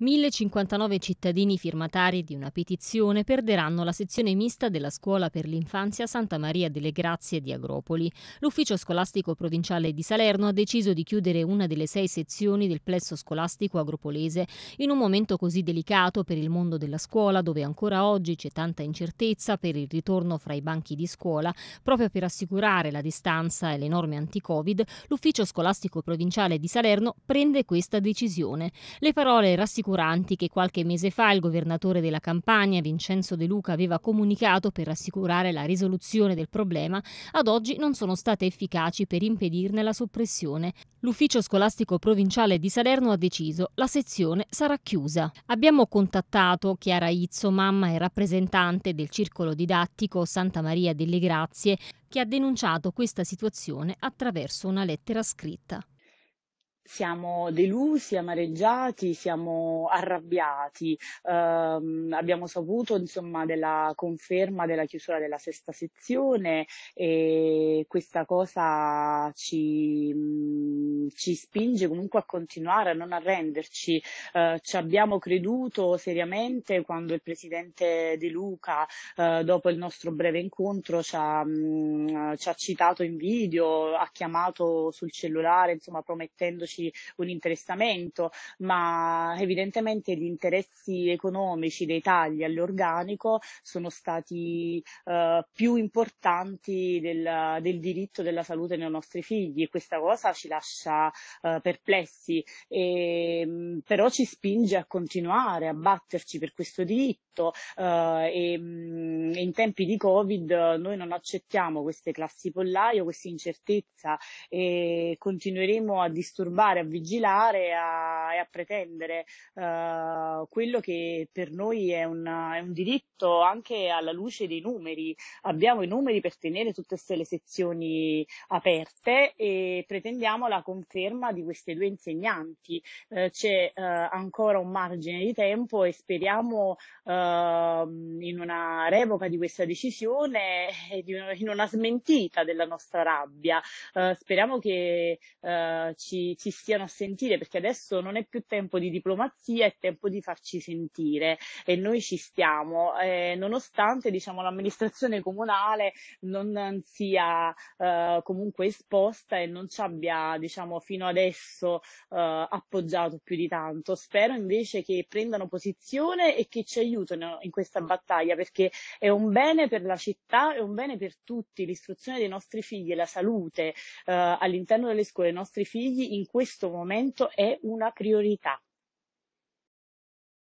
1059 cittadini firmatari di una petizione perderanno la sezione mista della scuola per l'infanzia Santa Maria delle Grazie di Agropoli. L'ufficio scolastico provinciale di Salerno ha deciso di chiudere una delle sei sezioni del plesso scolastico agropolese in un momento così delicato per il mondo della scuola dove ancora oggi c'è tanta incertezza per il ritorno fra i banchi di scuola. Proprio per assicurare la distanza e le norme anti-Covid, l'ufficio scolastico provinciale di Salerno prende questa decisione. Le parole rassicuranti rassicuranti che qualche mese fa il governatore della Campania, Vincenzo De Luca, aveva comunicato per assicurare la risoluzione del problema, ad oggi non sono state efficaci per impedirne la soppressione. L'ufficio scolastico provinciale di Salerno ha deciso la sezione sarà chiusa. Abbiamo contattato Chiara Izzo, mamma e rappresentante del circolo didattico Santa Maria delle Grazie, che ha denunciato questa situazione attraverso una lettera scritta siamo delusi, amareggiati, siamo arrabbiati. Ehm, abbiamo saputo insomma, della conferma della chiusura della sesta sezione e questa cosa ci, mm, ci spinge comunque a continuare, a non arrenderci. Eh, ci abbiamo creduto seriamente quando il presidente De Luca, eh, dopo il nostro breve incontro, ci ha, mh, mm, ci ha citato in video, ha chiamato sul cellulare, insomma, promettendoci esserci un interessamento, ma evidentemente gli interessi economici dei tagli all'organico sono stati eh, più importanti del, del, diritto della salute dei nostri figli e questa cosa ci lascia eh, perplessi, e, ehm, però ci spinge a continuare a batterci per questo diritto eh, ehm, e mh, in tempi di Covid noi non accettiamo queste classi pollaio, questa incertezza e continueremo a disturbare osservare, a vigilare a, e a pretendere uh, quello che per noi è, una, è, un diritto anche alla luce dei numeri. Abbiamo i numeri per tenere tutte queste le sezioni aperte e pretendiamo la conferma di queste due insegnanti. Uh, c'è uh, ancora un margine di tempo e speriamo ehm, in una revoca di questa decisione e di una, in una smentita della nostra rabbia. speriamo che ci, ci si stiano a sentire perché adesso non è più tempo di diplomazia, è tempo di farci sentire e noi ci stiamo, eh, nonostante diciamo, l'amministrazione comunale non sia eh, comunque esposta e non ci abbia diciamo, fino adesso eh, appoggiato più di tanto. Spero invece che prendano posizione e che ci aiutino in questa battaglia perché è un bene per la città, è un bene per tutti l'istruzione dei nostri figli e la salute eh, all'interno delle scuole dei nostri figli in questo questo momento è una priorità.